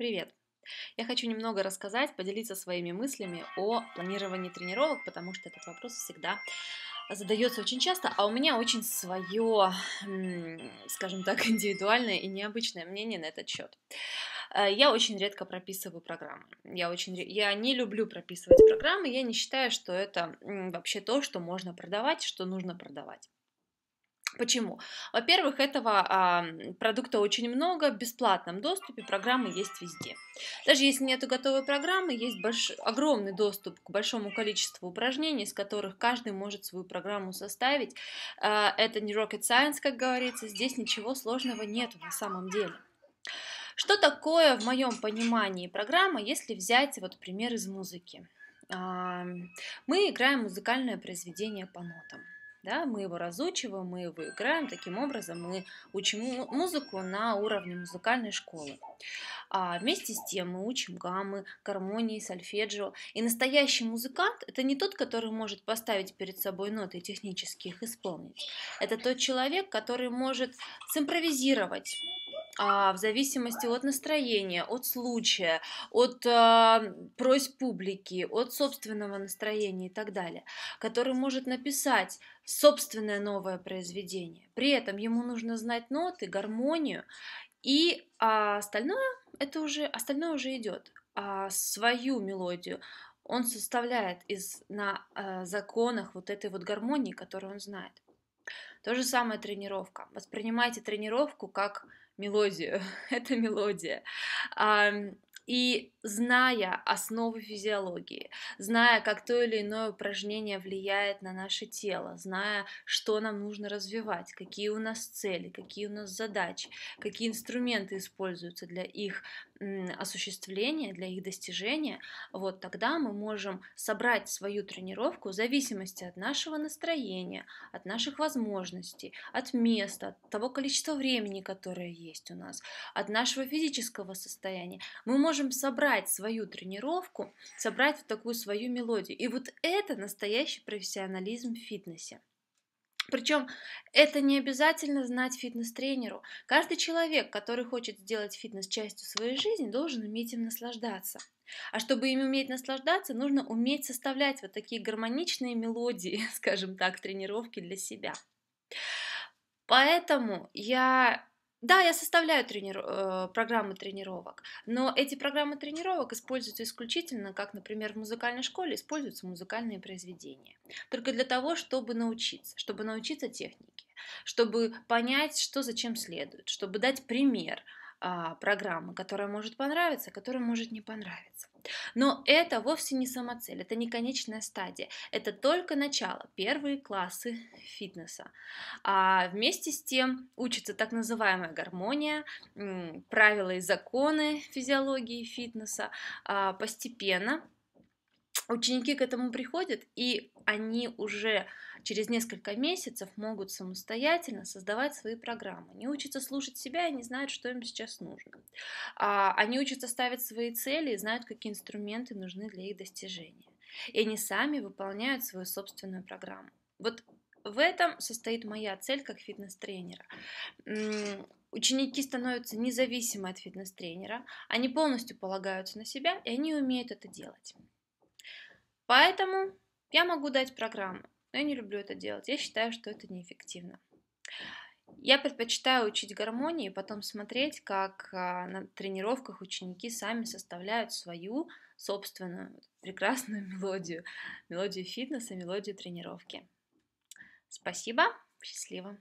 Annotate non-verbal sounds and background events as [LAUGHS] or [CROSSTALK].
Привет! Я хочу немного рассказать, поделиться своими мыслями о планировании тренировок, потому что этот вопрос всегда задается очень часто, а у меня очень свое, скажем так, [LAUGHS] индивидуальное и необычное мнение на этот счет. Э, я очень редко прописываю программы. Я, очень, я не люблю прописывать программы, я не считаю, что это вообще то, что можно продавать, что нужно продавать. Почему? Во-первых, этого а, продукта очень много, в бесплатном доступе программы есть везде. Даже если нет готовой программы, есть больш... огромный доступ к большому количеству упражнений, из которых каждый может свою программу составить. А, это не rocket science, как говорится, здесь ничего сложного нет на самом деле. Что такое в моем понимании программа, если взять вот пример из музыки? А, мы играем музыкальное произведение по нотам да, мы его разучиваем, мы его играем, таким образом мы учим музыку на уровне музыкальной школы. А вместе с тем мы учим гаммы, гармонии, сольфеджио. И настоящий музыкант – это не тот, который может поставить перед собой ноты и технически их исполнить. Это тот человек, который может симпровизировать, а, в зависимости от настроения, от случая, от а, просьб публики, от собственного настроения и так далее, который может написать собственное новое произведение. При этом ему нужно знать ноты, гармонию, и а, остальное это уже остальное уже идет. А свою мелодию он составляет из на э, законах вот этой вот гармонии, которую он знает. То же самое тренировка. Воспринимайте тренировку как мелодию. [LAUGHS] это мелодия. И зная основы физиологии, зная, как то или иное упражнение влияет на наше тело, зная, что нам нужно развивать, какие у нас цели, какие у нас задачи, какие инструменты используются для их осуществления, для их достижения, вот тогда мы можем собрать свою тренировку в зависимости от нашего настроения, от наших возможностей, от места, от того количества времени, которое есть у нас, от нашего физического состояния. Мы можем можем собрать свою тренировку, собрать вот такую свою мелодию. И вот это настоящий профессионализм в фитнесе. Причем это не обязательно знать фитнес-тренеру. Каждый человек, который хочет сделать фитнес частью своей жизни, должен уметь им наслаждаться. А чтобы им уметь наслаждаться, нужно уметь составлять вот такие гармоничные мелодии, [LAUGHS] скажем так, тренировки для себя. Поэтому я да, я составляю тренир... Э, программы тренировок, но эти программы тренировок используются исключительно, как, например, в музыкальной школе используются музыкальные произведения. Только для того, чтобы научиться, чтобы научиться технике, чтобы понять, что зачем следует, чтобы дать пример – а, программы, которая может понравиться, которая может не понравиться. Но это вовсе не самоцель, это не конечная стадия, это только начало, первые классы фитнеса. А вместе с тем учится так называемая гармония, правила и законы физиологии фитнеса а, постепенно ученики к этому приходят, и они уже через несколько месяцев могут самостоятельно создавать свои программы. Они учатся слушать себя и не знают, что им сейчас нужно. А, они учатся ставить свои цели и знают, какие инструменты нужны для их достижения. И они сами выполняют свою собственную программу. Вот в этом состоит моя цель как фитнес-тренера. Ученики становятся независимы от фитнес-тренера, они полностью полагаются на себя, и они умеют это делать. Поэтому я могу дать программу, но я не люблю это делать. Я считаю, что это неэффективно. Я предпочитаю учить гармонии и потом смотреть, как а, на тренировках ученики сами составляют свою собственную прекрасную [LAUGHS] мелодию. Мелодию фитнеса, мелодию тренировки. Спасибо, счастливо!